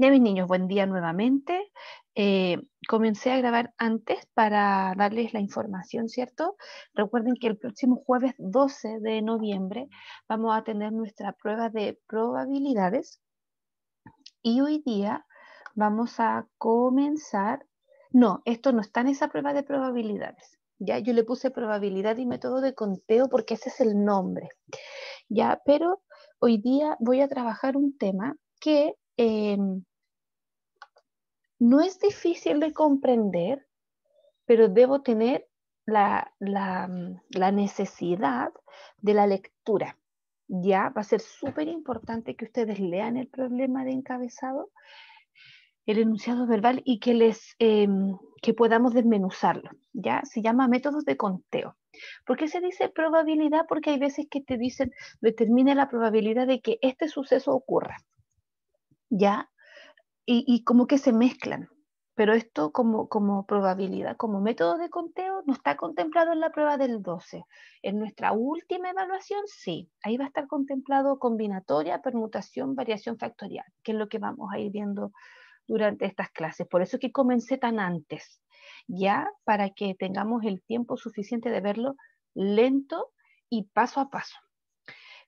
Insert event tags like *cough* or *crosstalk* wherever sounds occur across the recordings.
Ya mis niños, buen día nuevamente. Eh, comencé a grabar antes para darles la información, ¿cierto? Recuerden que el próximo jueves 12 de noviembre vamos a tener nuestra prueba de probabilidades y hoy día vamos a comenzar, no, esto no está en esa prueba de probabilidades, ya yo le puse probabilidad y método de conteo porque ese es el nombre, ya, pero hoy día voy a trabajar un tema que em, no es difícil de comprender, pero debo tener la, mm, necesidad de la lectura. Ya va a ser súper importante que ustedes lean el problema de encabezado, el enunciado verbal y que, les, em, que podamos desmenuzarlo. Ya se llama métodos de conteo. ¿Por qué se dice probabilidad? Porque hay veces que te dicen, determine la probabilidad de que este suceso ocurra. ¿Ya? y, como que se mezclan. Pero esto como, como probabilidad, como método de conteo, no está contemplado en la prueba del 12. En nuestra última evaluación, sí. Ahí va a estar contemplado combinatoria, permutación, variación factorial, que es lo que vamos a ir viendo durante estas clases. Por eso que comencé tan antes, ya para que tengamos el tiempo suficiente de verlo lento y paso a paso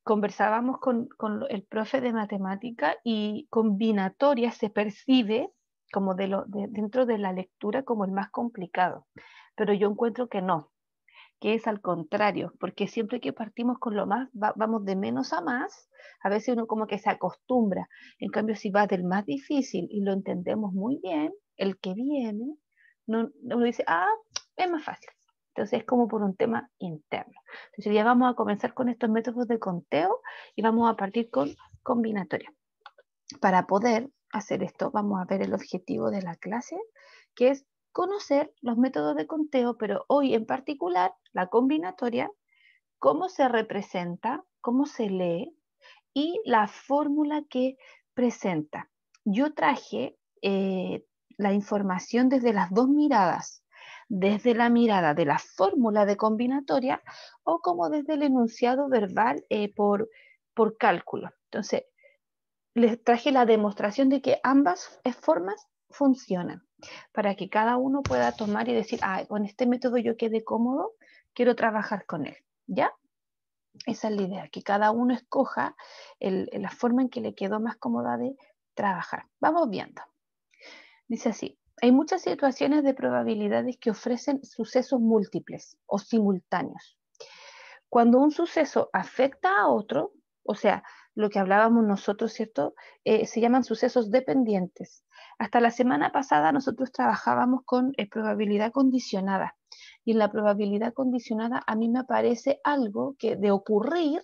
conversábamos con, el profe de matemática y combinatoria se percibe como de lo, dentro de la lectura como el más complicado, pero yo encuentro que no, que es al contrario, porque siempre que partimos con lo más, vamos de menos a más, a veces uno como que se acostumbra, en cambio si va del más difícil y lo entendemos muy bien, el que viene, no, uno dice, ah, es más fácil. Entonces es como por un tema interno. Entonces ya vamos a comenzar con estos métodos de conteo y vamos a partir con combinatoria. Para poder hacer esto vamos a ver el objetivo de la clase, que es conocer los métodos de conteo, pero hoy en particular la combinatoria, cómo se representa, cómo se lee y la fórmula que presenta. Yo traje eh, la información desde las dos miradas, desde la mirada de la fórmula de combinatoria o como desde el enunciado verbal eh, por, por cálculo. Entonces, les traje la demostración de que ambas formas funcionan para que cada uno pueda tomar y decir, ah, con este método yo quedé cómodo, quiero trabajar con él, ¿ya? Esa es la idea, que cada uno escoja la forma en que le quedó más cómoda de trabajar. Vamos viendo. Dice así, hay muchas situaciones de probabilidades que ofrecen sucesos múltiples o simultáneos. Cuando un suceso afecta a otro, o sea, lo que hablábamos nosotros, ¿cierto? Eh, se llaman sucesos dependientes. Hasta la semana pasada nosotros trabajábamos con eh, probabilidad condicionada. Y en la probabilidad condicionada a mí me aparece algo que de ocurrir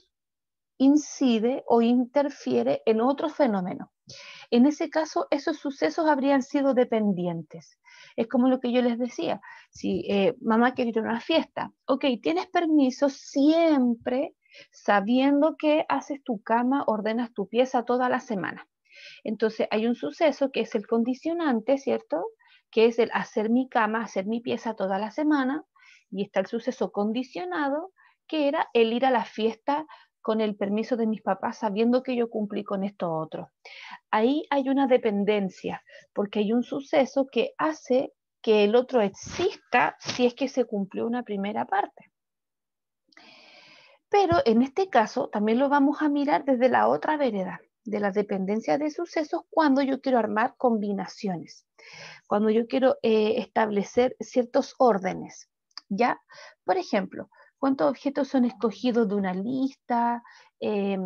incide o interfiere en otro fenómeno. En ese caso, esos sucesos habrían sido dependientes. Es como lo que yo les decía, si eh, mamá quiere ir a una fiesta, ok, tienes permiso siempre sabiendo que haces tu cama, ordenas tu pieza toda la semana. Entonces hay un suceso que es el condicionante, ¿cierto? Que es el hacer mi cama, hacer mi pieza toda la semana, y está el suceso condicionado, que era el ir a la fiesta con el permiso de mis papás, sabiendo que yo cumplí con esto otro. Ahí hay una dependencia, porque hay un suceso que hace que el otro exista si es que se cumplió una primera parte. Pero en este caso también lo vamos a mirar desde la otra vereda, de la dependencia de sucesos cuando yo quiero armar combinaciones, cuando yo quiero eh, establecer ciertos órdenes. ¿Ya? Por ejemplo, cuántos objetos son escogidos de una lista, eh,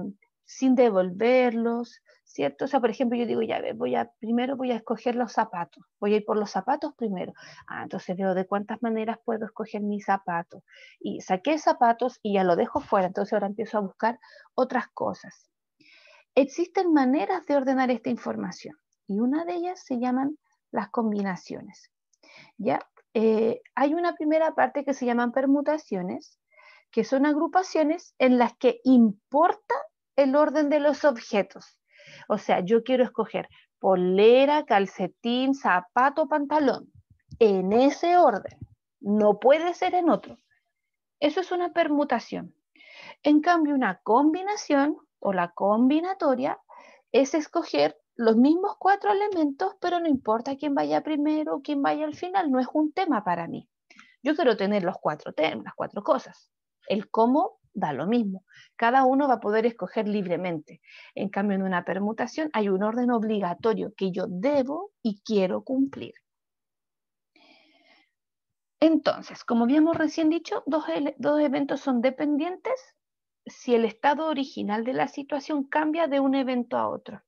sin devolverlos, ¿cierto? O sea, por ejemplo, yo digo, ya voy a, primero voy a escoger los zapatos, voy a ir por los zapatos primero. Ah, entonces veo de cuántas maneras puedo escoger mis zapatos. Y saqué zapatos y ya lo dejo fuera, entonces ahora empiezo a buscar otras cosas. Existen maneras de ordenar esta información y una de ellas se llaman las combinaciones. ¿Ya? Eh, hay una primera parte que se llaman permutaciones, que son agrupaciones en las que importa el orden de los objetos. O sea, yo quiero escoger polera, calcetín, zapato, pantalón, en ese orden. No puede ser en otro. Eso es una permutación. En cambio, una combinación o la combinatoria es escoger los mismos cuatro elementos, pero no importa quién vaya primero o quién vaya al final, no es un tema para mí. Yo quiero tener los cuatro temas, las cuatro cosas. El cómo da lo mismo. Cada uno va a poder escoger libremente. En cambio, en una permutación hay un orden obligatorio que yo debo y quiero cumplir. Entonces, como habíamos recién dicho, dos, dos eventos son dependientes si el estado original de la situación cambia de un evento a otro.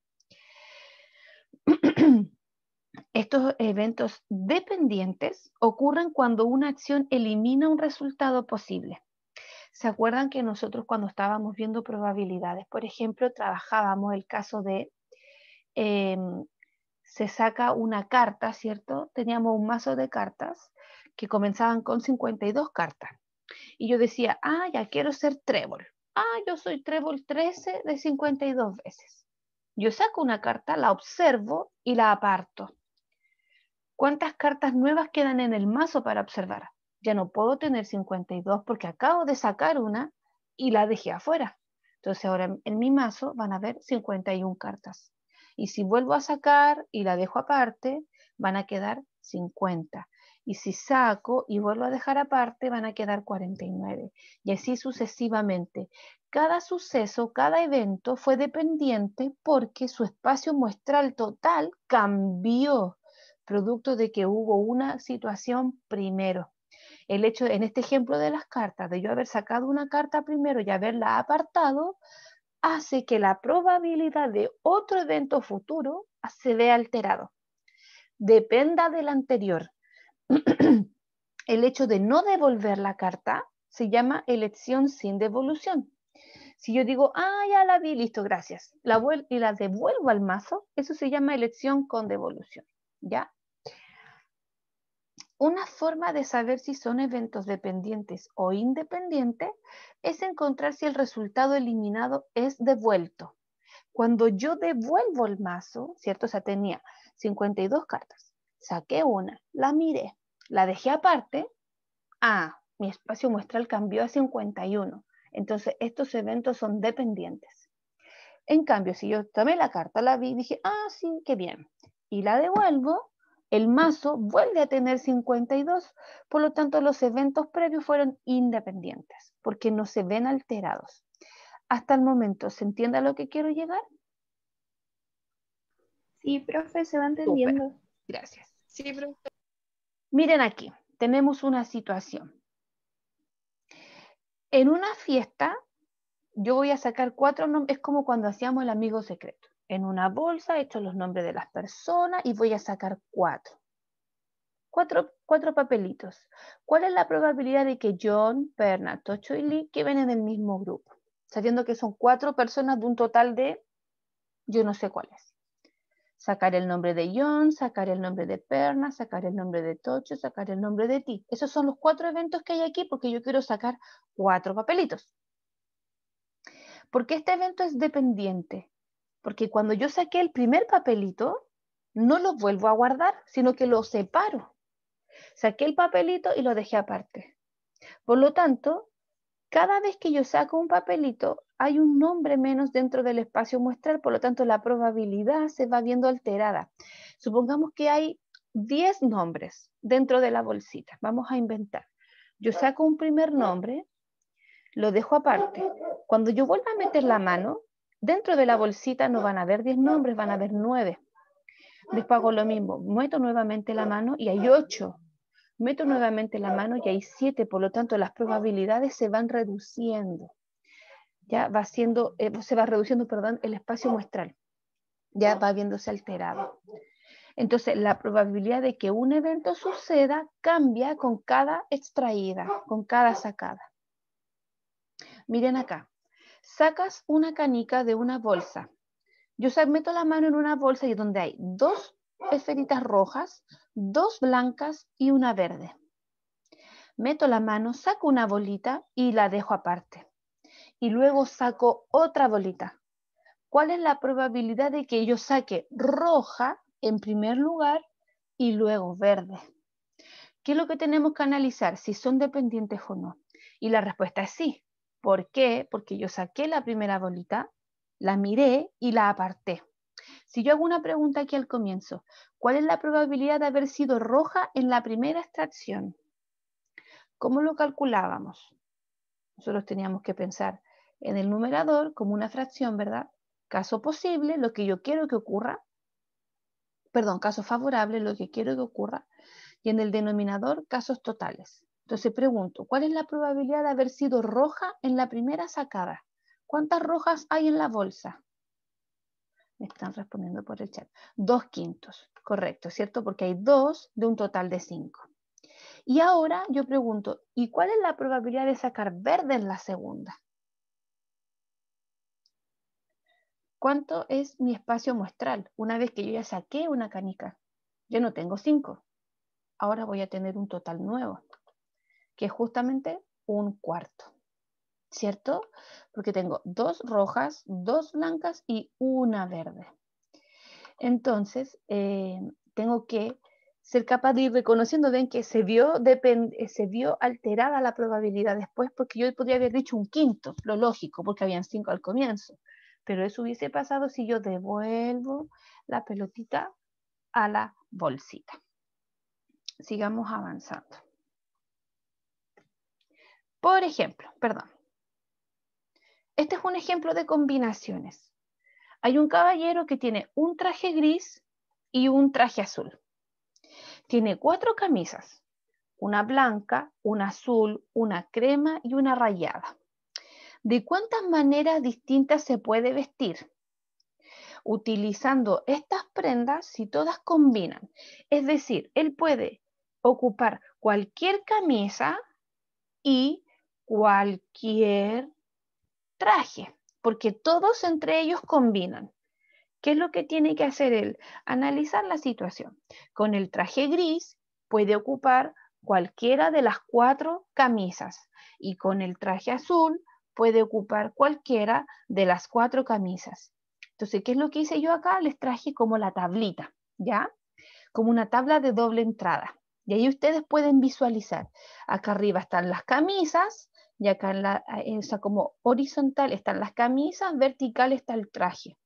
*clears throat* Estos eventos dependientes ocurren cuando una acción elimina un resultado posible ¿Se acuerdan que nosotros cuando estábamos viendo probabilidades, por ejemplo, trabajábamos el caso de em, se saca una carta, ¿cierto? Teníamos un mazo de cartas que comenzaban con 52 cartas. Y yo decía, ah, ya quiero ser trébol. Ah, yo soy trébol 13 de 52 veces. Yo saco una carta, la observo y la aparto. ¿Cuántas cartas nuevas quedan en el mazo para observar? ya no puedo tener 52 porque acabo de sacar una y la dejé afuera. Entonces ahora en mi mazo van a haber 51 cartas. Y si vuelvo a sacar y la dejo aparte, van a quedar 50. Y si saco y vuelvo a dejar aparte, van a quedar 49. Y así sucesivamente. Cada suceso, cada evento fue dependiente porque su espacio muestral total cambió, producto de que hubo una situación primero el hecho, en este ejemplo de las cartas, de yo haber sacado una carta primero y haberla apartado, hace que la probabilidad de otro evento futuro se vea alterado. Dependa del anterior. *clears throat* el hecho de no devolver la carta se llama elección sin devolución. Si yo digo, ah, ya la vi, listo, gracias, la y la devuelvo al mazo, eso se llama elección con devolución, ¿ya? Una forma de saber si son eventos dependientes o independientes es encontrar si el resultado eliminado es devuelto. Cuando yo devuelvo el mazo, ¿cierto? O sea, tenía 52 cartas. Saqué una, la miré, la dejé aparte. Ah, mi espacio muestral cambió a 51. Entonces, estos eventos son dependientes. En cambio, si yo tomé la carta, la vi, dije, ah, sí, qué bien. Y la devuelvo, el mazo vuelve a tener 52, por lo tanto los eventos previos fueron independientes, porque no se ven alterados. Hasta el momento, ¿se entiende a lo que quiero llegar? Sí, profe, se va entendiendo. Gracias. Sí, profe. Miren aquí, tenemos una situación. En una fiesta, yo voy a sacar cuatro nombres, es como cuando hacíamos el amigo secreto en una bolsa, he hecho los nombres de las personas y voy a sacar cuatro. Cuatro, papelitos. ¿Cuál es la probabilidad de que John, Perna, Tocho y Lee que vienen del mismo grupo? Sabiendo que son cuatro personas de un total de yo no sé cuáles. Sacar el nombre de John, sacar el nombre de Perna, sacar el nombre de Tocho, sacar el nombre de ti. Esos son los cuatro eventos que hay aquí porque yo quiero sacar cuatro papelitos. Porque este evento es dependiente. Porque cuando yo saqué el primer papelito, no lo vuelvo a guardar, sino que lo separo. Saqué el papelito y lo dejé aparte. Por lo tanto, cada vez que yo saco un papelito, hay un nombre menos dentro del espacio muestral, por lo tanto la probabilidad se va viendo alterada. Supongamos que hay 10 nombres dentro de la bolsita, vamos a inventar. Yo saco un primer nombre, lo dejo aparte. Cuando yo vuelva a meter la mano, Dentro de la bolsita no van a haber 10 nombres, van a haber 9. Después hago lo mismo, meto nuevamente la mano y hay 8. Meto nuevamente la mano y hay 7, por lo tanto las probabilidades se van reduciendo. Ya va siendo, eh, se va reduciendo, perdón, el espacio muestral. Ya va viéndose alterado. Entonces, la probabilidad de que un evento suceda cambia con cada extraída, con cada sacada. Miren acá. Sacas una canica de una bolsa. Yo meto la mano en una bolsa y donde hay dos esferitas rojas, dos blancas y una verde. Meto la mano, saco una bolita y la dejo aparte. Y luego saco otra bolita. ¿Cuál es la probabilidad de que yo saque roja en primer lugar y luego verde? ¿Qué es lo que tenemos que analizar? Si son dependientes o no. Y la respuesta es sí. ¿Por qué? Porque yo saqué la primera bolita, la miré y la aparté. Si yo hago una pregunta aquí al comienzo, ¿cuál es la probabilidad de haber sido roja en la primera extracción? ¿Cómo lo calculábamos? Nosotros teníamos que pensar en el numerador como una fracción, ¿verdad? Caso posible, lo que yo quiero que ocurra, perdón, caso favorable, lo que quiero que ocurra, y en el denominador, casos totales. Entonces pregunto, ¿cuál es la probabilidad de haber sido roja en la primera sacada? ¿Cuántas rojas hay en la bolsa? Me están respondiendo por el chat. Dos quintos, correcto, ¿cierto? Porque hay dos de un total de cinco. Y ahora yo pregunto, ¿y cuál es la probabilidad de sacar verde en la segunda? ¿Cuánto es mi espacio muestral? Una vez que yo ya saqué una canica, yo no tengo cinco. Ahora voy a tener un total nuevo que es justamente un cuarto, ¿cierto? Porque tengo dos rojas, dos blancas y una verde. Entonces, eh, tengo que ser capaz de ir reconociendo, ven que se vio, eh, se vio alterada la probabilidad después, porque yo podría haber dicho un quinto, lo lógico, porque habían cinco al comienzo, pero eso hubiese pasado si yo devuelvo la pelotita a la bolsita. Sigamos avanzando. Por ejemplo, perdón. Este es un ejemplo de combinaciones. Hay un caballero que tiene un traje gris y un traje azul. Tiene cuatro camisas, una blanca, una azul, una crema y una rayada. ¿De cuántas maneras distintas se puede vestir? Utilizando estas prendas, si todas combinan, es decir, él puede ocupar cualquier camisa y cualquier traje, porque todos entre ellos combinan. ¿Qué es lo que tiene que hacer él? Analizar la situación. Con el traje gris puede ocupar cualquiera de las cuatro camisas y con el traje azul puede ocupar cualquiera de las cuatro camisas. Entonces, ¿qué es lo que hice yo acá? Les traje como la tablita, ¿ya? Como una tabla de doble entrada. Y ahí ustedes pueden visualizar. Acá arriba están las camisas y acá en la, eh, como horizontal están las camisas, vertical está el traje.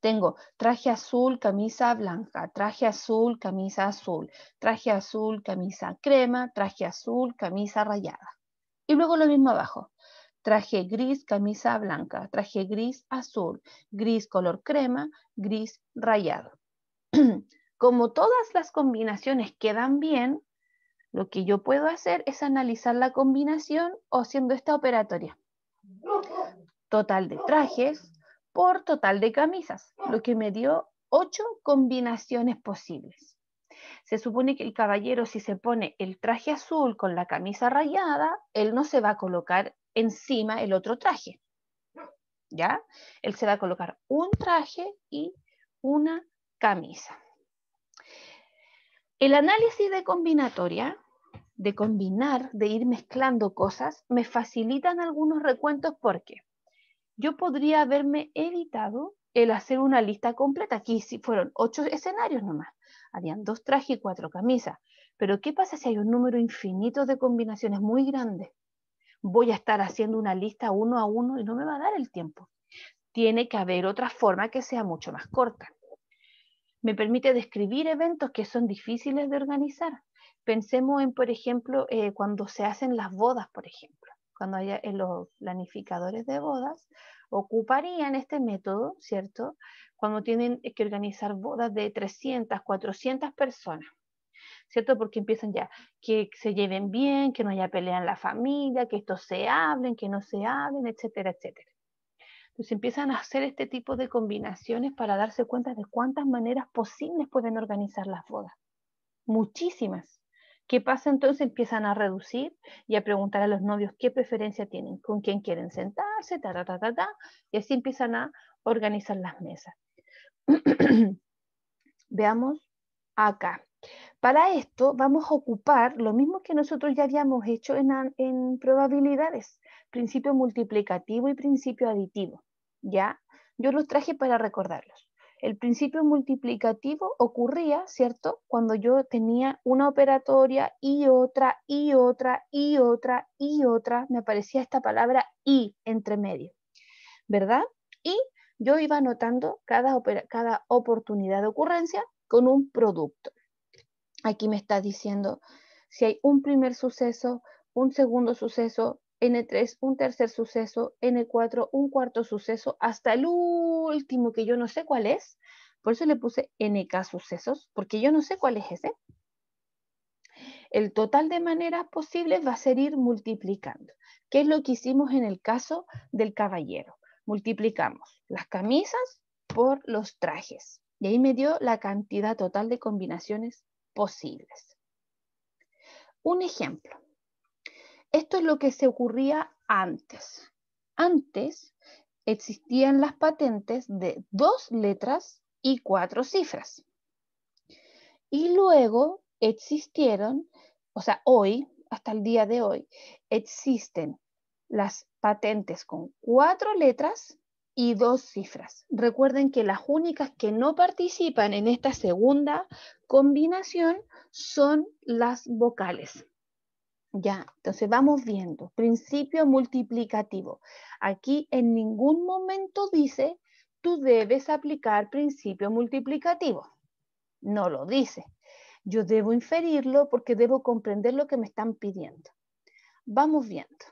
Tengo traje azul, camisa blanca, traje azul, camisa azul, traje azul, camisa crema, traje azul, camisa rayada. Y luego lo mismo abajo. Traje gris, camisa blanca, traje gris, azul, gris color crema, gris rayado. *clears throat* Como todas las combinaciones quedan bien, lo que yo puedo hacer es analizar la combinación haciendo esta operatoria. Total de trajes por total de camisas, lo que me dio ocho combinaciones posibles. Se supone que el caballero si se pone el traje azul con la camisa rayada, él no se va a colocar encima el otro traje. ¿Ya? Él se va a colocar un traje y una camisa. El análisis de combinatoria, de combinar, de ir mezclando cosas, me facilitan algunos recuentos porque yo podría haberme evitado el hacer una lista completa. Aquí si fueron ocho escenarios nomás. Habían dos trajes y cuatro camisas. Pero ¿qué pasa si hay un número infinito de combinaciones muy grandes? Voy a estar haciendo una lista uno a uno y no me va a dar el tiempo. Tiene que haber otra forma que sea mucho más corta me permite describir eventos que son difíciles de organizar. Pensemos en, por ejemplo, eh, cuando se hacen las bodas, por ejemplo, cuando haya eh, los planificadores de bodas, ocuparían este método, ¿cierto? Cuando tienen eh, que organizar bodas de 300, 400 personas. ¿cierto? Porque empiezan ya, que se lleven bien, que no haya pelea en la familia, que estos se hablen, que no se hablen, etcétera, etcétera. Entonces empiezan a hacer este tipo de combinaciones para darse cuenta de cuántas maneras posibles pueden organizar las bodas. Muchísimas. ¿Qué pasa entonces? Empiezan a reducir y a preguntar a los novios qué preferencia tienen, con quién quieren sentarse, ta, ta, ta, ta, ta, y así empiezan a organizar las mesas. *clears throat* Veamos acá. Para esto vamos a ocupar lo mismo que nosotros ya habíamos hecho en probabilidades, principio multiplicativo y principio aditivo. ¿ya? Yo los traje para recordarlos. El principio multiplicativo ocurría, ¿cierto? Cuando yo tenía una operatoria y otra, y otra, y otra, y otra, me aparecía esta palabra y entre medio, ¿verdad? Y yo iba anotando cada, cada oportunidad de ocurrencia con un producto. Aquí me está diciendo si hay un primer suceso, un segundo suceso, N3 un tercer suceso, N4 un cuarto suceso, hasta el último que yo no sé cuál es. Por eso le puse NK sucesos, porque yo no sé cuál es ese. El total de maneras posibles va a ser ir multiplicando, ¿Qué es lo que hicimos en el caso del caballero. Multiplicamos las camisas por los trajes. Y ahí me dio la cantidad total de combinaciones posibles. Un ejemplo. Esto es lo que se ocurría antes. Antes existían las patentes de dos letras y cuatro cifras. Y luego existieron, o sea, hoy, hasta el día de hoy, existen las patentes con cuatro letras y dos cifras. Recuerden que las únicas que no participan en esta segunda combinación son las vocales. Ya, entonces vamos viendo. Principio multiplicativo. Aquí en ningún momento dice tú debes aplicar principio multiplicativo. No lo dice. Yo debo inferirlo porque debo comprender lo que me están pidiendo. Vamos viendo.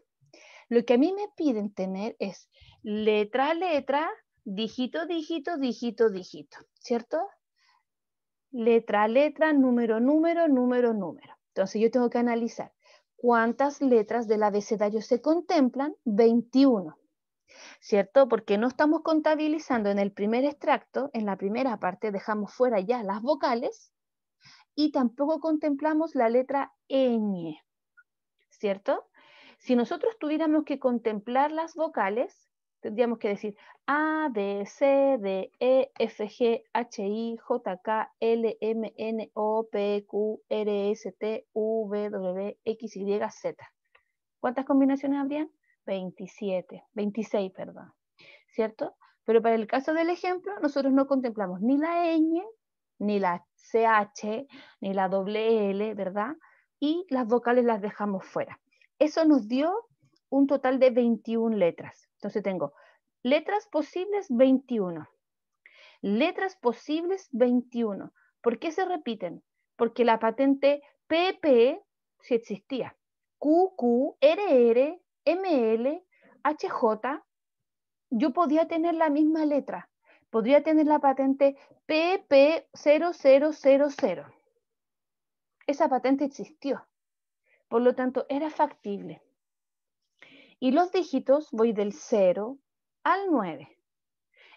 Lo que a mí me piden tener es letra, letra, dígito, dígito, dígito, dígito, ¿cierto? Letra, letra, número, número, número, número. Entonces yo tengo que analizar ¿Cuántas letras del abecedario se contemplan? 21. ¿Cierto? Porque no estamos contabilizando en el primer extracto, en la primera parte dejamos fuera ya las vocales y tampoco contemplamos la letra ñ. ¿Cierto? Si nosotros tuviéramos que contemplar las vocales, tendríamos que decir A, D, C, D, E, F, G, H, I, J, K, L, M, N, O, P, Q, R, S, T, U, V, W, X, Y, Z. ¿Cuántas combinaciones habrían? 27, 26, perdón. ¿Cierto? Pero para el caso del ejemplo, nosotros no contemplamos ni la ñ, ni la CH, ni la doble L, ¿verdad? Y las vocales las dejamos fuera. Eso nos dio un total de 21 letras. Entonces tengo letras posibles 21. Letras posibles 21. ¿Por qué se repiten? Porque la patente PP e si existía. QQ, RR, ML, HJ, yo podía tener la misma letra. Podría tener la patente PP0000. Esa patente existió. Por lo tanto, era factible. Y los dígitos voy del 0 al 9.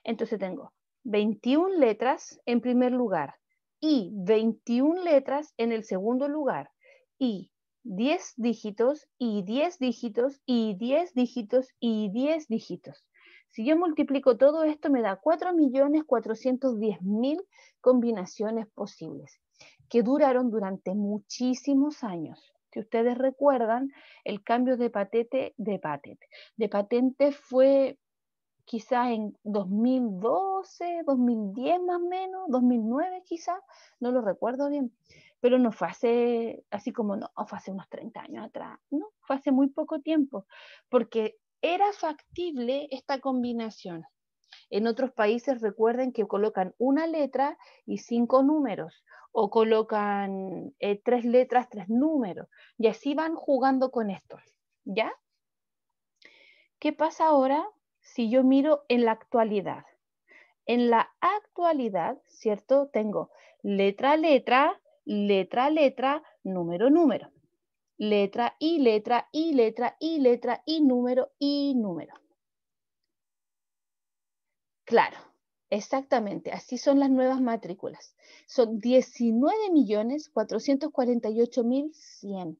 Entonces tengo 21 letras en primer lugar y 21 letras en el segundo lugar y 10 dígitos y 10 dígitos y 10 dígitos y 10 dígitos. Si yo multiplico todo esto me da 4.410.000 combinaciones posibles que duraron durante muchísimos años. Si ustedes recuerdan, el cambio de patente, de patente, de patente fue quizá en 2012, 2010 más o menos, 2009 quizás, no lo recuerdo bien, pero no fue hace, así como no, fue hace unos 30 años atrás, no, fue hace muy poco tiempo, porque era factible esta combinación. En otros países recuerden que colocan una letra y cinco números o colocan eh, tres letras, tres números, y así van jugando con esto. ¿ya? ¿Qué pasa ahora si yo miro en la actualidad? En la actualidad, ¿cierto? Tengo letra, letra, letra, letra, número, número. Letra y letra y letra y letra y número y número. Claro, Exactamente, así son las nuevas matrículas. Son 19.448.100.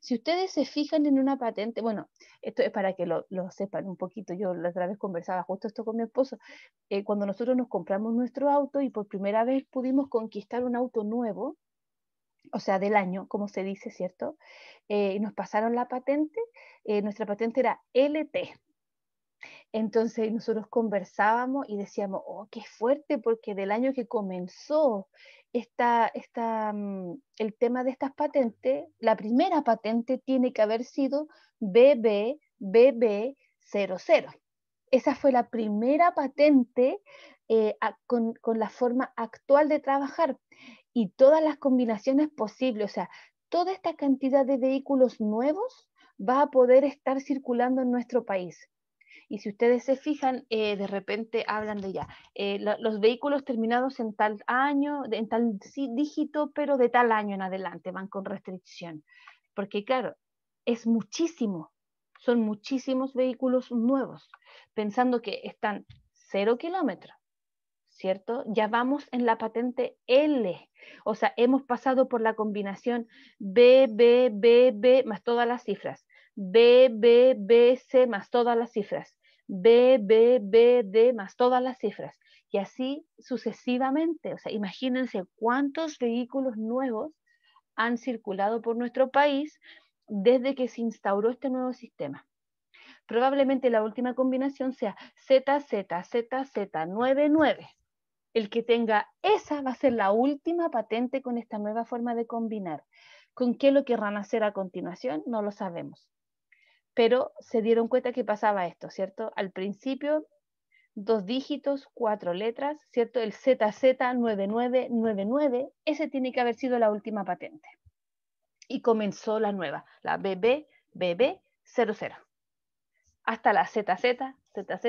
Si ustedes se fijan en una patente, bueno, esto es para que lo, sepan un poquito, yo la otra vez conversaba justo esto con mi esposo, eh, cuando nosotros nos compramos nuestro auto y por primera vez pudimos conquistar un auto nuevo, o sea, del año, como se dice, ¿cierto? Eh, nos pasaron la patente, eh, nuestra patente era LT, entonces nosotros conversábamos y decíamos, oh, qué fuerte, porque del año que comenzó mm, el tema de estas patentes, la primera patente tiene que haber sido BBBB00. Esa fue la primera patente eh, con, con la forma actual de trabajar y todas las combinaciones posibles, o sea, toda esta cantidad de vehículos nuevos va a poder estar circulando en nuestro país. Y si ustedes se fijan, eh, de repente hablan de ya, eh, los vehículos terminados en tal año, en tal dígito, pero de tal año en adelante, van con restricción. Porque claro, es muchísimo, son muchísimos vehículos nuevos, pensando que están cero kilómetros, ¿cierto? Ya vamos en la patente L, o sea, hemos pasado por la combinación B, B, B, B, más todas las cifras, C, más todas las cifras, D, más todas las cifras, y así sucesivamente. O sea, imagínense cuántos vehículos nuevos han circulado por nuestro país desde que se instauró este nuevo sistema. Probablemente la última combinación sea ZZZZ99. El que tenga esa va a ser la última patente con esta nueva forma de combinar. ¿Con qué lo querrán hacer a continuación? No lo sabemos pero se dieron cuenta que pasaba esto, ¿cierto? Al principio, dos dígitos, cuatro letras, ¿cierto? El ZZ9999, ese tiene que haber sido la última patente. Y comenzó la nueva, la BBBB00, hasta la ZZ zz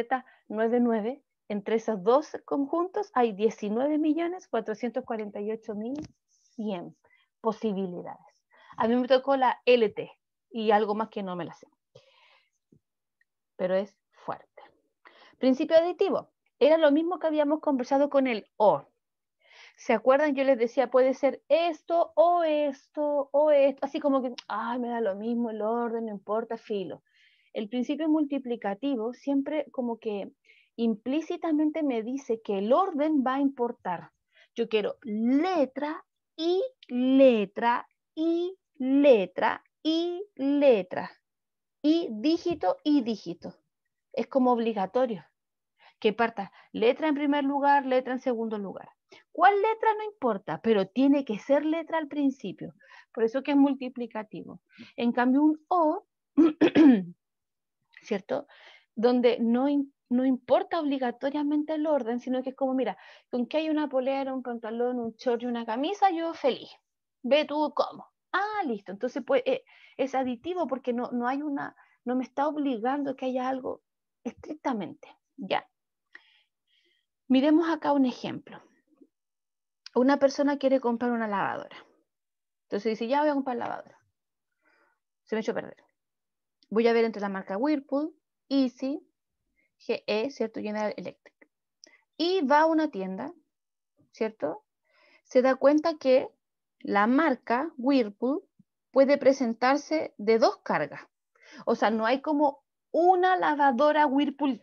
99 Entre esos dos conjuntos hay 19.448.100 posibilidades. A mí me tocó la LT, y algo más que no me la sé pero es fuerte. Principio aditivo. Era lo mismo que habíamos conversado con el o. ¿Se acuerdan? Yo les decía, puede ser esto o esto o esto, así como que, ay, me da lo mismo el orden, no importa, filo. El principio multiplicativo siempre como que implícitamente me dice que el orden va a importar. Yo quiero letra y letra y letra y letra y dígito y dígito. Es como obligatorio que parta letra en primer lugar, letra en segundo lugar. ¿Cuál letra no importa? Pero tiene que ser letra al principio. Por eso que es multiplicativo. En cambio, un O, *clears throat* ¿cierto? Donde no, no importa obligatoriamente el orden, sino que es como, mira, con que hay una polera, un pantalón, un short y una camisa, yo feliz. Ve tú cómo. Ah, listo. Entonces, pues, eh, es aditivo porque no, hay una, no me está obligando que haya algo estrictamente. Ya. Miremos acá un ejemplo. Una persona quiere comprar una lavadora. Entonces dice, ya voy a comprar lavadora. Se me echó a perder. Voy a ver entre la marca Whirlpool, Easy, GE, ¿cierto? General Electric. Y va a una tienda, ¿cierto? Se da cuenta que la marca Whirlpool puede presentarse de dos cargas. O sea, no hay como una lavadora Whirlpool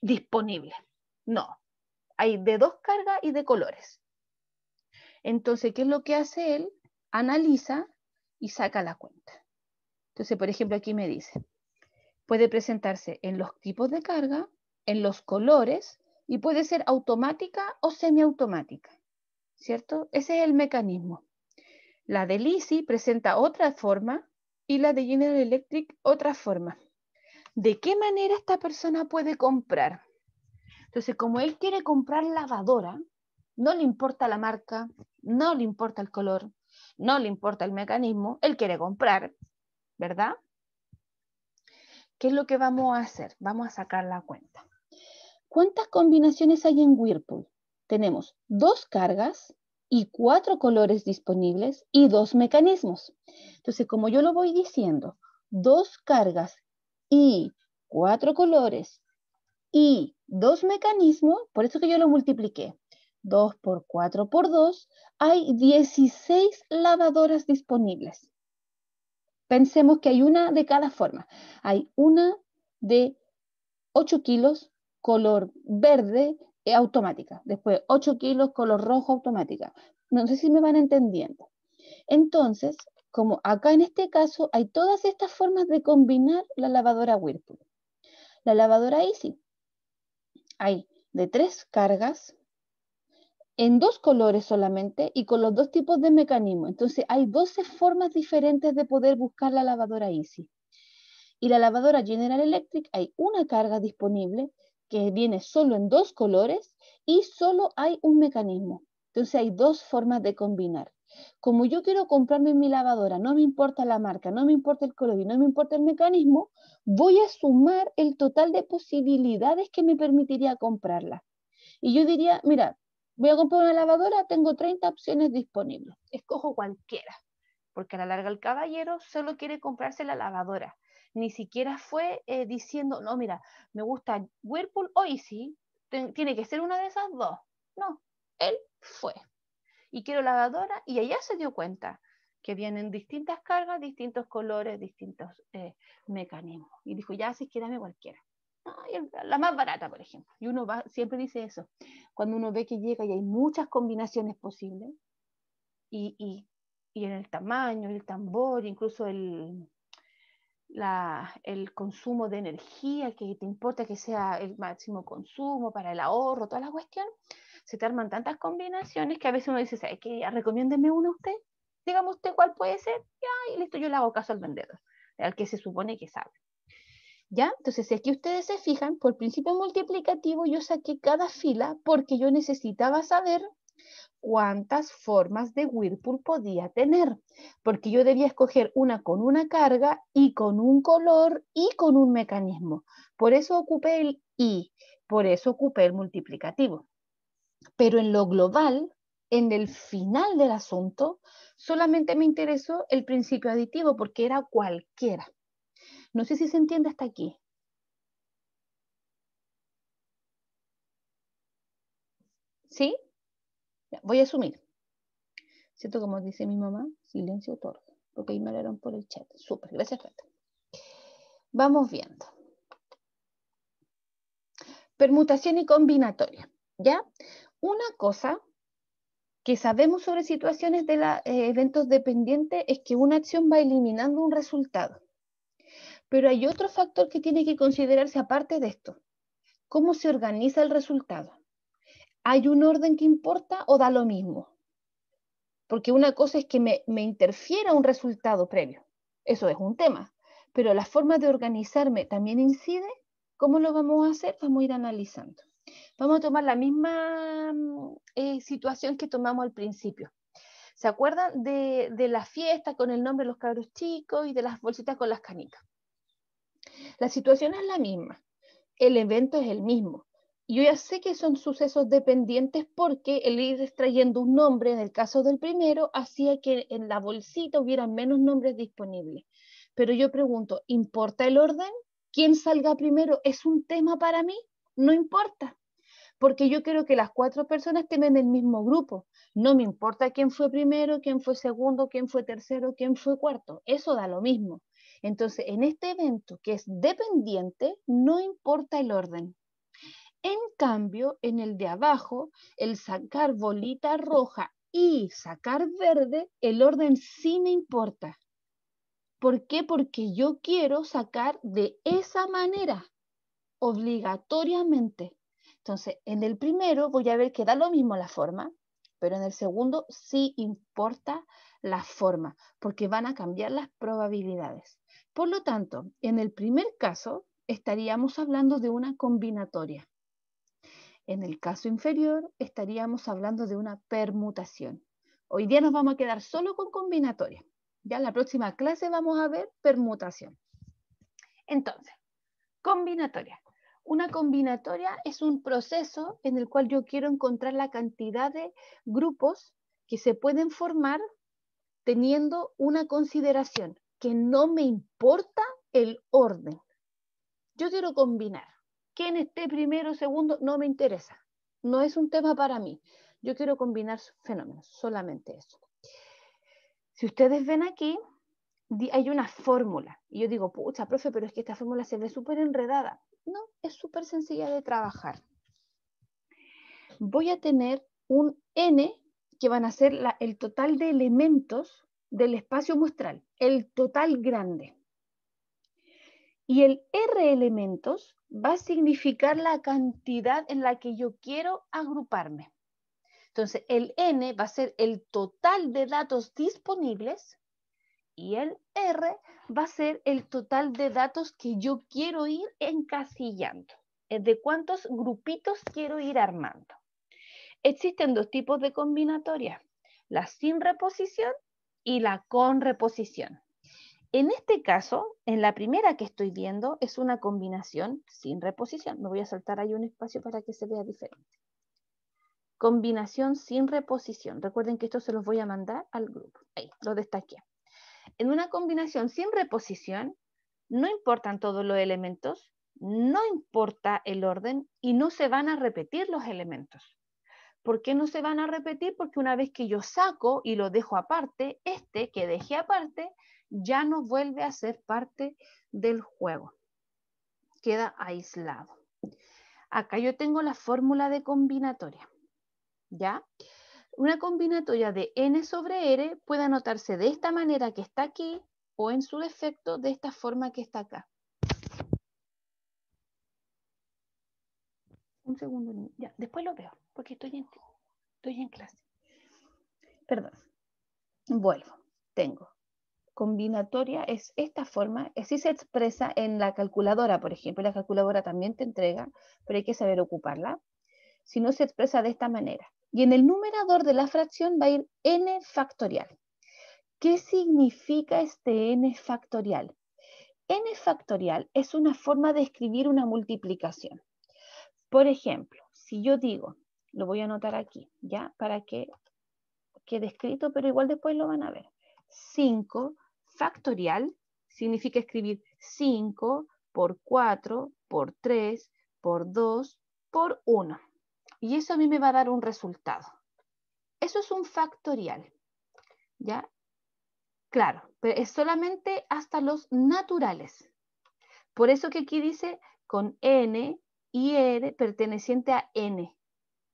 disponible. No, hay de dos cargas y de colores. Entonces, ¿qué es lo que hace él? Analiza y saca la cuenta. Entonces, por ejemplo, aquí me dice, puede presentarse en los tipos de carga, en los colores y puede ser automática o semiautomática. ¿Cierto? Ese es el mecanismo. La de Lisi presenta otra forma y la de General Electric otra forma. ¿De qué manera esta persona puede comprar? Entonces, como él quiere comprar lavadora, no le importa la marca, no le importa el color, no le importa el mecanismo, él quiere comprar, ¿verdad? ¿Qué es lo que vamos a hacer? Vamos a sacar la cuenta. ¿Cuántas combinaciones hay en Whirlpool? Tenemos dos cargas, y cuatro colores disponibles y dos mecanismos. Entonces, como yo lo voy diciendo, dos cargas y cuatro colores y dos mecanismos, por eso que yo lo multipliqué, dos por cuatro por dos hay 16 lavadoras disponibles. Pensemos que hay una de cada forma. Hay una de 8 kilos, color verde, eh, automática. Después 8 kilos color rojo automática. No sé si me van entendiendo. Entonces, como acá en este caso hay todas estas formas de combinar la lavadora Whirlpool. La lavadora Easy. Hay de tres cargas, en dos colores solamente y con los dos tipos de mecanismo. Entonces hay 12 formas diferentes de poder buscar la lavadora Easy. Y la lavadora General Electric hay una carga disponible, que viene solo en dos colores y solo hay un mecanismo. Entonces hay dos formas de combinar. Como yo quiero comprarme mi lavadora, no me importa la marca, no me importa el color y no me importa el mecanismo, voy a sumar el total de posibilidades que me permitiría comprarla. Y yo diría, mira, voy a comprar una lavadora, tengo 30 opciones disponibles. Escojo cualquiera, porque a la larga el caballero solo quiere comprarse la lavadora ni siquiera fue eh, diciendo, no, mira, me gusta Whirlpool o Easy, tiene que ser una de esas dos. No, él fue. Y quiero lavadora y ella se dio cuenta que vienen distintas cargas, distintos colores, distintos eh, mecanismos. Y dijo, ya, si quieres, cualquiera. la más barata, por ejemplo. Y uno siempre dice eso. Cuando uno ve que llega y hay muchas combinaciones posibles, y, y, y en el tamaño, el tambor, incluso el, el consumo de energía, que te importa que sea el máximo consumo para el ahorro, toda la cuestión, se te arman tantas combinaciones que a veces uno dice, ¿sabes qué? Recomiéndeme uno usted, dígame usted cuál puede ser, ya, y listo, yo le hago caso al vendedor, al que se supone que sabe. ¿Ya? Entonces, si aquí ustedes se fijan, por principio multiplicativo yo saqué cada fila porque yo necesitaba saber cuántas formas de Whirlpool podía tener, porque yo debía escoger una con una carga y con un color y con un mecanismo. Por eso ocupé el y, por eso ocupé el multiplicativo. Pero en lo global, en el final del asunto, solamente me interesó el principio aditivo porque era cualquiera. No sé si se entiende hasta aquí. ¿Sí? voy a asumir. ¿Cierto? Como dice mi mamá, silencio otorga. Porque ahí me hablaron por el chat. Súper, gracias, Rata. Vamos viendo. Permutación y combinatoria. ¿Ya? Una cosa que sabemos sobre situaciones de eh, eventos dependientes es que una acción va eliminando un resultado. Pero hay otro factor que tiene que considerarse aparte de esto. ¿Cómo se organiza el resultado? ¿hay un orden que importa o da lo mismo? Porque una cosa es que me, interfiera un resultado previo, eso es un tema, pero la forma de organizarme también incide, ¿cómo lo vamos a hacer? Vamos a ir analizando. Vamos a tomar la misma mm, eh, situación que tomamos al principio. ¿Se acuerdan de, de la fiesta con el nombre de los cabros chicos y de las bolsitas con las canicas? La situación es la misma, el evento es el mismo, yo ya sé que son sucesos dependientes porque el ir extrayendo un nombre, en el caso del primero, hacía que en la bolsita hubieran menos nombres disponibles. Pero yo pregunto, ¿importa el orden? ¿Quién salga primero? ¿Es un tema para mí? No importa, porque yo creo que las cuatro personas estén el mismo grupo. No me importa quién fue primero, quién fue segundo, quién fue tercero, quién fue cuarto. Eso da lo mismo. Entonces, en este evento que es dependiente, no importa el orden. En cambio, en el de abajo, el sacar bolita roja y sacar verde, el orden sí me importa. ¿Por qué? Porque yo quiero sacar de esa manera, obligatoriamente. Entonces, en el primero voy a ver que da lo mismo la forma, pero en el segundo sí importa la forma, porque van a cambiar las probabilidades. Por lo tanto, en el primer caso, estaríamos hablando de una combinatoria. En el caso inferior, estaríamos hablando de una permutación. Hoy día nos vamos a quedar solo con combinatoria. Ya en la próxima clase vamos a ver permutación. Entonces, combinatoria. Una combinatoria es un proceso en el cual yo quiero encontrar la cantidad de grupos que se pueden formar teniendo una consideración, que no me importa el orden. Yo quiero combinar quién esté primero, segundo, no me interesa. No es un tema para mí. Yo quiero combinar fenómenos, solamente eso. Si ustedes ven aquí, hay una fórmula. Y yo digo, pucha, profe, pero es que esta fórmula se ve súper enredada. No, es súper sencilla de trabajar. Voy a tener un n que van a ser el total de elementos del espacio muestral, el total grande. Y el R elementos va a significar la cantidad en la que yo quiero agruparme. Entonces, el N va a ser el total de datos disponibles y el R va a ser el total de datos que yo quiero ir encasillando, es de cuántos grupitos quiero ir armando. Existen dos tipos de combinatoria. la sin reposición y la con reposición. En este caso, en la primera que estoy viendo, es una combinación sin reposición. Me voy a saltar ahí un espacio para que se vea diferente. Combinación sin reposición. Recuerden que esto se los voy a mandar al grupo. Ahí, lo destaqué. En una combinación sin reposición, no importan todos los elementos, no importa el orden y no se van a repetir los elementos. ¿Por qué no se van a repetir? Porque una vez que yo saco y lo dejo aparte, este que dejé aparte ya no vuelve a ser parte del juego. Queda aislado. Acá yo tengo la fórmula de combinatoria. ¿Ya? Una combinatoria de n sobre r puede anotarse de esta manera que está aquí o en su defecto de esta forma que está acá. Un segundo, ya, después lo veo, porque estoy en, estoy en clase. Perdón, vuelvo. Tengo combinatoria es esta forma, así se expresa en la calculadora, por ejemplo, la calculadora también te entrega, pero hay que saber ocuparla, si no se expresa de esta manera. Y en el numerador de la fracción va a ir n factorial. ¿Qué significa este n factorial? n factorial es una forma de escribir una multiplicación. Por ejemplo, si yo digo, lo voy a anotar aquí, ya, para que quede escrito, pero igual después lo van a ver. 5 Factorial significa escribir 5 por 4, por 3, por 2, por 1. Y eso a mí me va a dar un resultado. Eso es un factorial. ¿Ya? Claro, pero es solamente hasta los naturales. Por eso que aquí dice con n y r perteneciente a n.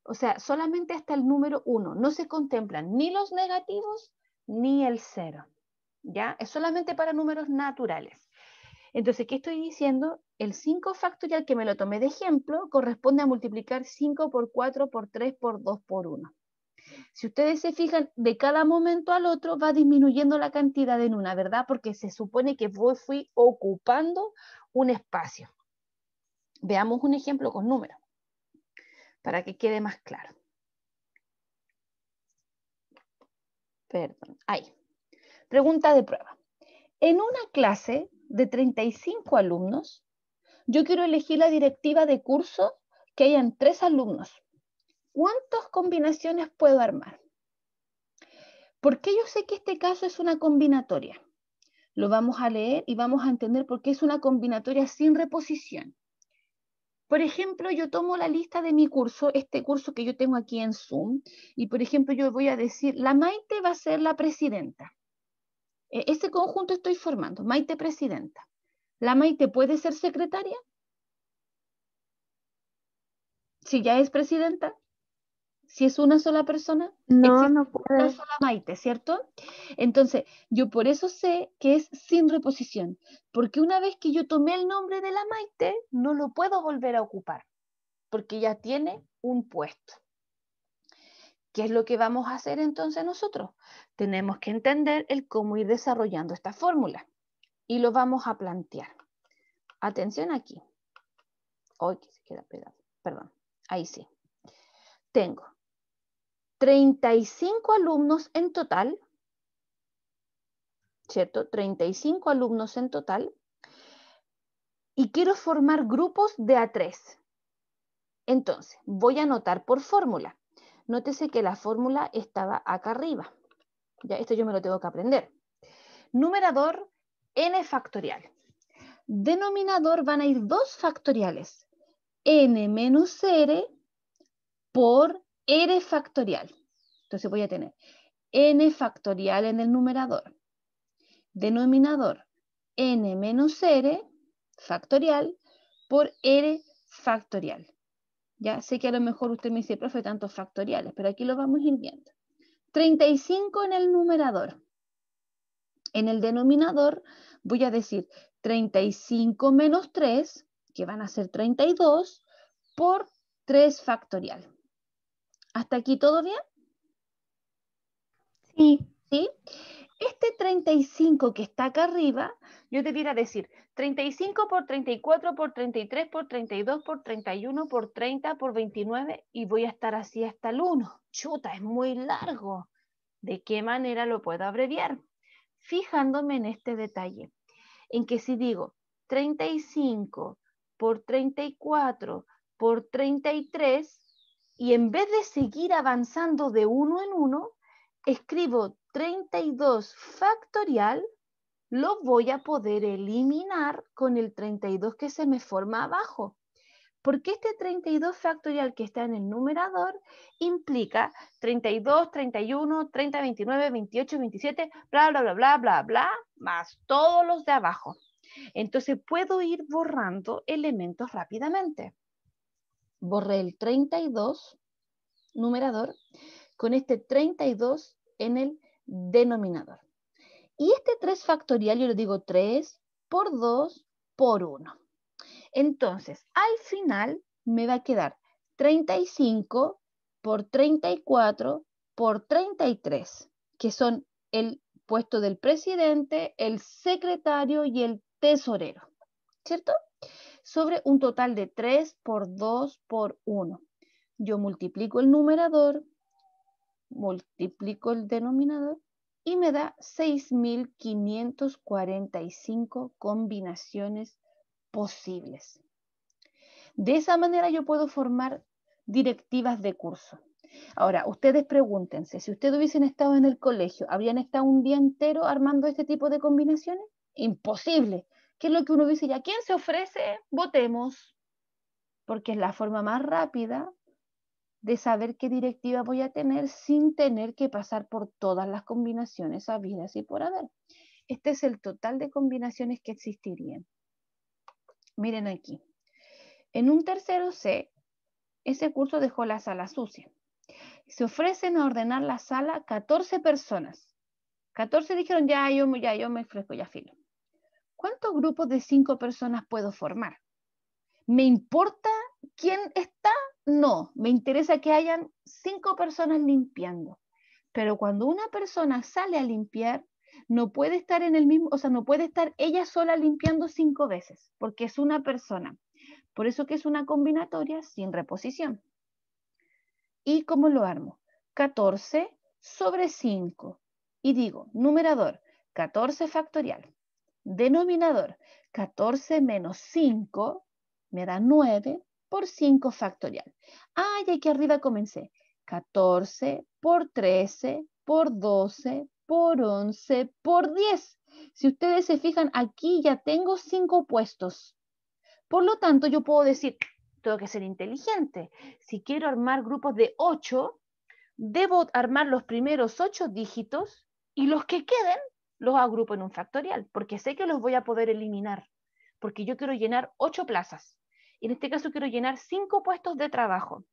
O sea, solamente hasta el número 1. No se contemplan ni los negativos ni el 0. ¿ya? Es solamente para números naturales. Entonces, ¿qué estoy diciendo? El 5 factorial que me lo tomé de ejemplo corresponde a multiplicar 5 por 4 por 3 por 2 por 1. Si ustedes se fijan, de cada momento al otro va disminuyendo la cantidad en una, ¿verdad? Porque se supone que fui ocupando un espacio. Veamos un ejemplo con números, para que quede más claro. Perdón, ahí. Pregunta de prueba. En una clase de 35 alumnos, yo quiero elegir la directiva de curso que hayan tres alumnos. ¿Cuántas combinaciones puedo armar? Porque yo sé que este caso es una combinatoria? Lo vamos a leer y vamos a entender por qué es una combinatoria sin reposición. Por ejemplo, yo tomo la lista de mi curso, este curso que yo tengo aquí en Zoom, y por ejemplo yo voy a decir, la Maite va a ser la presidenta. E-, ese conjunto estoy formando. Maite presidenta. ¿La Maite puede ser secretaria? Si ya es presidenta, si es una sola persona, no, no puede. una sola Maite, ¿cierto? Entonces, yo por eso sé que es sin reposición, porque una vez que yo tomé el nombre de la Maite, no lo puedo volver a ocupar, porque ya tiene un puesto. ¿Qué es lo que vamos a hacer entonces nosotros? Tenemos que entender el cómo ir desarrollando esta fórmula y lo vamos a plantear. Atención aquí. Hoy que se queda pegado. Perdón, ahí sí. Tengo 35 alumnos en total, ¿cierto? 35 alumnos en total y quiero formar grupos de a 3 Entonces, voy a anotar por fórmula. Nótese que la fórmula estaba acá arriba. Ya, esto yo me lo tengo que aprender. Numerador n factorial. Denominador van a ir dos factoriales. n menos r por r factorial. Entonces voy a tener n factorial en el numerador. Denominador n menos r factorial por r factorial. Ya sé que a lo mejor usted me dice, profe, tantos factoriales, pero aquí lo vamos ir 35 en el numerador. En el denominador voy a decir 35 menos 3, que van a ser 32, por 3 factorial. ¿Hasta aquí todo bien? Sí. ¿Sí? este 35 que está acá arriba, yo debiera decir 35 por 34 por 33 por 32 por 31 por 30 por 29 y voy a estar así hasta el 1. Chuta, es muy largo. ¿De qué manera lo puedo abreviar? Fijándome en este detalle, en que si digo 35 por 34 por 33 y en vez de seguir avanzando de uno en uno, escribo 32 factorial lo voy a poder eliminar con el 32 que se me forma abajo. Porque este 32 factorial que está en el numerador implica 32, 31, 30, 29, 28, 27, bla, bla, bla, bla, bla, bla, más todos los de abajo. Entonces puedo ir borrando elementos rápidamente. Borré el 32, numerador, con este 32 en el denominador. Y este 3 factorial, yo le digo 3 por 2 por 1. Entonces, al final me va a quedar 35 por 34 por 33, que son el puesto del presidente, el secretario y el tesorero, ¿cierto? Sobre un total de 3 por 2 por 1. Yo multiplico el numerador multiplico el denominador y me da 6.545 combinaciones posibles. De esa manera yo puedo formar directivas de curso. Ahora, ustedes pregúntense, si ustedes hubiesen estado en el colegio, ¿habrían estado un día entero armando este tipo de combinaciones? Imposible. ¿Qué es lo que uno dice? ya? a quién se ofrece? Votemos. Porque es la forma más rápida de saber qué directiva voy a tener sin tener que pasar por todas las combinaciones habidas y por haber. Este es el total de combinaciones que existirían. Miren aquí. En un tercero C, ese curso dejó la sala sucia. Se ofrecen a ordenar la sala 14 personas. 14 dijeron, ya yo, ya, yo me fresco, ya filo. ¿Cuántos grupos de 5 personas puedo formar? ¿Me importa quién está no, me interesa que hayan cinco personas limpiando. Pero cuando una persona sale a limpiar, no puede estar en el mismo, o sea, no puede estar ella sola limpiando cinco veces, porque es una persona. Por eso que es una combinatoria sin reposición. ¿Y cómo lo armo? 14 sobre 5. Y digo, numerador, 14 factorial. Denominador, 14 menos 5 me da 9 por 5 factorial. Ah, ya aquí arriba comencé. 14 por 13 por 12 por 11 por 10. Si ustedes se fijan, aquí ya tengo 5 puestos. Por lo tanto, yo puedo decir, tengo que ser inteligente. Si quiero armar grupos de 8, debo armar los primeros 8 dígitos y los que queden los agrupo en un factorial, porque sé que los voy a poder eliminar, porque yo quiero llenar 8 plazas. Y en este caso quiero llenar cinco puestos de trabajo.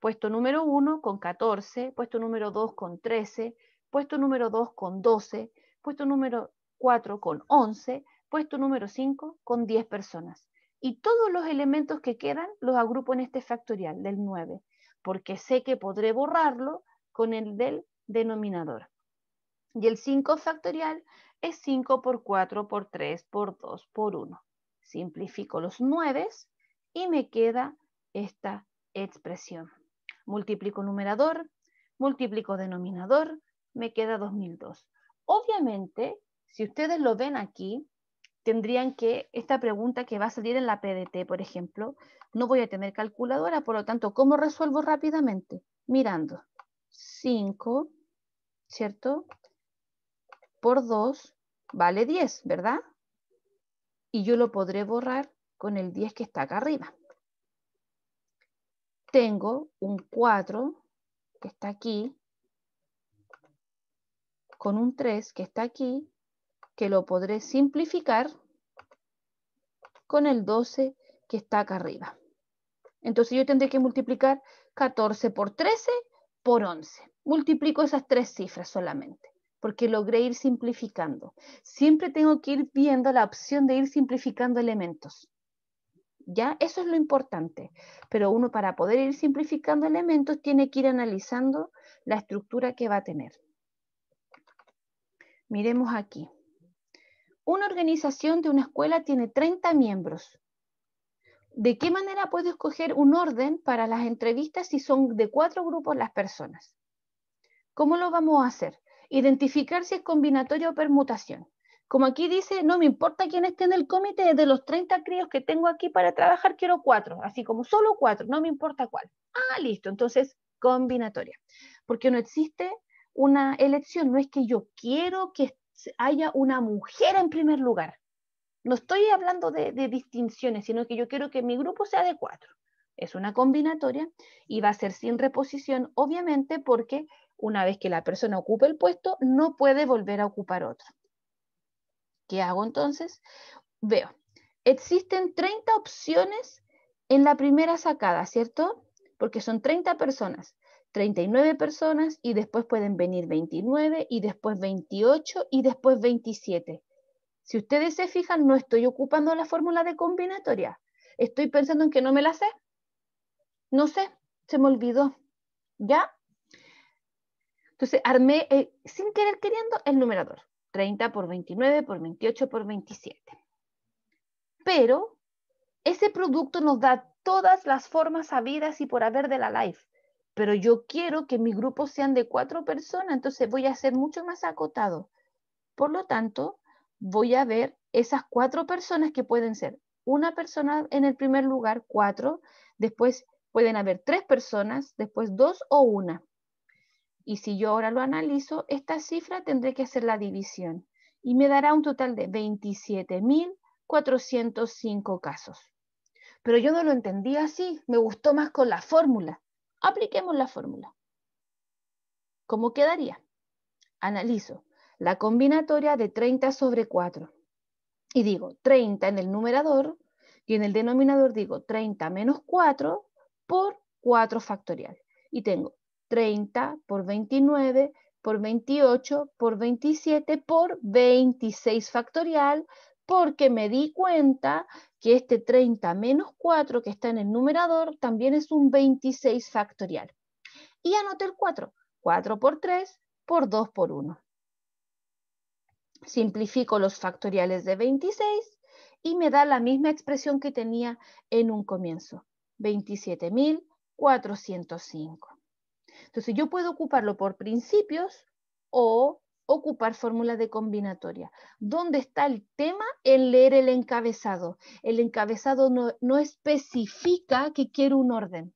Puesto número 1 con 14, puesto número 2 con 13, puesto número 2 con 12, puesto número 4 con 11, puesto número 5 con 10 personas. Y todos los elementos que quedan los agrupo en este factorial del 9, porque sé que podré borrarlo con el del denominador. Y el 5 factorial es 5 por 4 por 3 por 2 por 1. Simplifico los 9 y me queda esta expresión. Multiplico numerador, multiplico denominador, me queda 2002. Obviamente, si ustedes lo ven aquí, tendrían que, esta pregunta que va a salir en la PDT, por ejemplo, no voy a tener calculadora, por lo tanto, ¿cómo resuelvo rápidamente? Mirando. 5, ¿cierto? Por 2 vale 10, ¿verdad? Y yo lo podré borrar con el 10 que está acá arriba. Tengo un 4 que está aquí, con un 3 que está aquí, que lo podré simplificar con el 12 que está acá arriba. Entonces yo tendré que multiplicar 14 por 13 por 11. Multiplico esas tres cifras solamente, porque logré ir simplificando. Siempre tengo que ir viendo la opción de ir simplificando elementos. ¿ya? Eso es lo importante. Pero uno para poder ir simplificando elementos tiene que ir analizando la estructura que va a tener. Miremos aquí. Una organización de una escuela tiene 30 miembros. ¿De qué manera puedo escoger un orden para las entrevistas si son de cuatro grupos las personas? ¿Cómo lo vamos a hacer? Identificar si es combinatorio o permutación. Como aquí dice, no me importa quién esté en el comité, de los 30 críos que tengo aquí para trabajar, quiero cuatro, así como solo cuatro, no me importa cuál. Ah, listo, entonces combinatoria. Porque no existe una elección, no es que yo quiero que haya una mujer en primer lugar. No estoy hablando de, de distinciones, sino que yo quiero que mi grupo sea de cuatro. Es una combinatoria y va a ser sin reposición, obviamente, porque una vez que la persona ocupe el puesto, no puede volver a ocupar otro. ¿Qué hago entonces? Veo, existen 30 opciones en la primera sacada, ¿cierto? Porque son 30 personas, 39 personas y después pueden venir 29 y después 28 y después 27. Si ustedes se fijan, no estoy ocupando la fórmula de combinatoria. Estoy pensando en que no me la sé. No sé, se me olvidó. ¿Ya? Entonces armé eh, sin querer queriendo el numerador. 30 por 29 por 28 por 27. Pero ese producto nos da todas las formas habidas y por haber de la life. Pero yo quiero que mi grupo sean de cuatro personas, entonces voy a ser mucho más acotado. Por lo tanto, voy a ver esas cuatro personas que pueden ser una persona en el primer lugar, cuatro, después pueden haber tres personas, después dos o una. Y si yo ahora lo analizo, esta cifra tendré que hacer la división y me dará un total de 27.405 casos. Pero yo no lo entendí así, me gustó más con la fórmula. Apliquemos la fórmula. ¿Cómo quedaría? Analizo la combinatoria de 30 sobre 4 y digo 30 en el numerador y en el denominador digo 30 menos 4 por 4 factorial. Y tengo 30 por 29 por 28 por 27 por 26 factorial, porque me di cuenta que este 30 menos 4 que está en el numerador también es un 26 factorial. Y anoté el 4, 4 por 3 por 2 por 1. Simplifico los factoriales de 26 y me da la misma expresión que tenía en un comienzo, 27.405. Entonces yo puedo ocuparlo por principios o ocupar fórmulas de combinatoria. ¿Dónde está el tema? En leer el encabezado. El encabezado no, especifica que quiero un orden.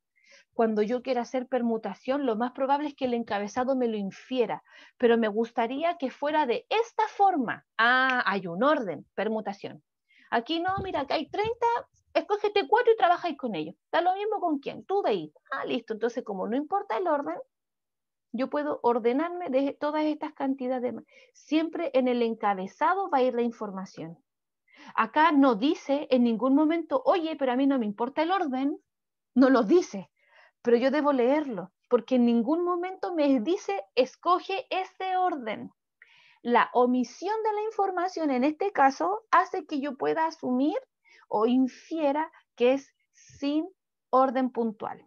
Cuando yo quiera hacer permutación, lo más probable es que el encabezado me lo infiera, pero me gustaría que fuera de esta forma. Ah, hay un orden, permutación. Aquí no, mira, acá hay 30, escógete este cuatro y trabajáis con ellos. Da lo mismo con quién, tú veis. Ah, listo. Entonces, como no importa el orden, yo puedo ordenarme de todas estas cantidades de... Siempre en el encabezado va a ir la información. Acá no dice en ningún momento, oye, pero a mí no me importa el orden. No lo dice, pero yo debo leerlo, porque en ningún momento me dice, escoge este orden. La omisión de la información en este caso hace que yo pueda asumir o infiera que es sin orden puntual.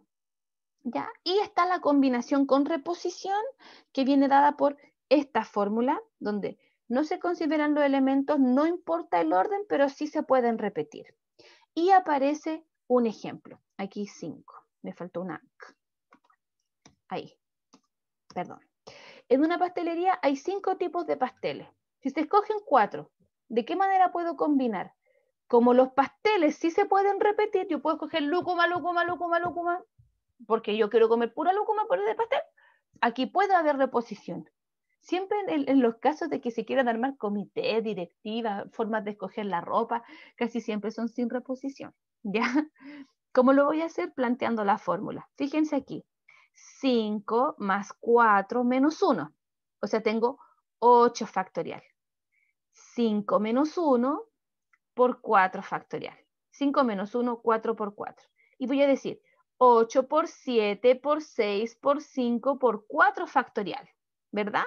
¿Ya? Y está la combinación con reposición que viene dada por esta fórmula, donde no se consideran los elementos, no importa el orden, pero sí se pueden repetir. Y aparece un ejemplo, aquí cinco. me faltó una. Ahí, perdón. En una pastelería hay cinco tipos de pasteles. Si se escogen cuatro, ¿de qué manera puedo combinar? como los pasteles sí se pueden repetir, yo puedo escoger lúcuma, lúcuma, lúcuma, lúcuma, porque yo quiero comer pura lúcuma por de pastel. Aquí puede haber reposición. Siempre en, en, los casos de que se quieran armar comité, directiva, formas de escoger la ropa, casi siempre son sin reposición. *laughs* ¿Ya? ¿Cómo lo voy a hacer? Planteando la fórmula. Fíjense aquí. 5 más 4 menos 1. O sea, tengo 8 factorial. 5 menos 1 por 4 factorial. 5 menos 1, 4 por 4. Y voy a decir 8 por 7 por 6 por 5 por 4 factorial, ¿verdad?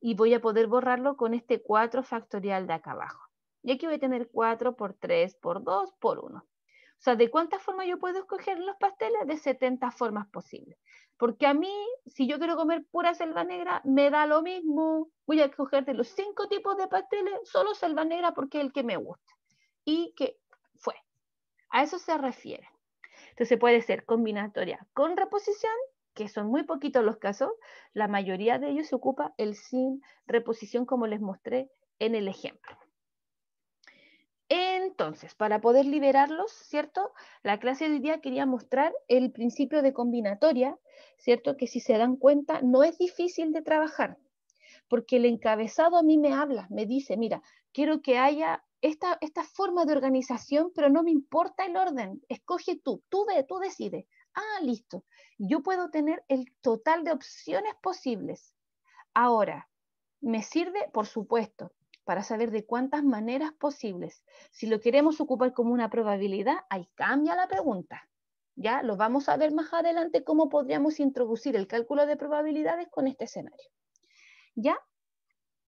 Y voy a poder borrarlo con este 4 factorial de acá abajo. Y aquí voy a tener 4 por 3 por 2 por 1. O sea, ¿de cuántas formas yo puedo escoger los pasteles? De 70 formas posibles. Porque a mí, si yo quiero comer pura selva negra, me da lo mismo. Voy a escoger de los 5 tipos de pasteles, solo selva negra porque es el que me gusta y que fue. A eso se refiere. Entonces puede ser combinatoria con reposición, que son muy poquitos los casos, la mayoría de ellos se ocupa el sin reposición como les mostré en el ejemplo. Entonces, para poder liberarlos, ¿cierto? La clase de hoy día quería mostrar el principio de combinatoria, ¿cierto? Que si se dan cuenta, no es difícil de trabajar, porque el encabezado a mí me habla, me dice, mira, quiero que haya esta, forma de organización, pero no me importa el orden, escoge tú, tú ve, tú decides. Ah, listo, yo puedo tener el total de opciones posibles. Ahora, me sirve, por supuesto, para saber de cuántas maneras posibles. Si lo queremos ocupar como una probabilidad, ahí cambia la pregunta. Ya lo vamos a ver más adelante cómo podríamos introducir el cálculo de probabilidades con este escenario. ¿Ya?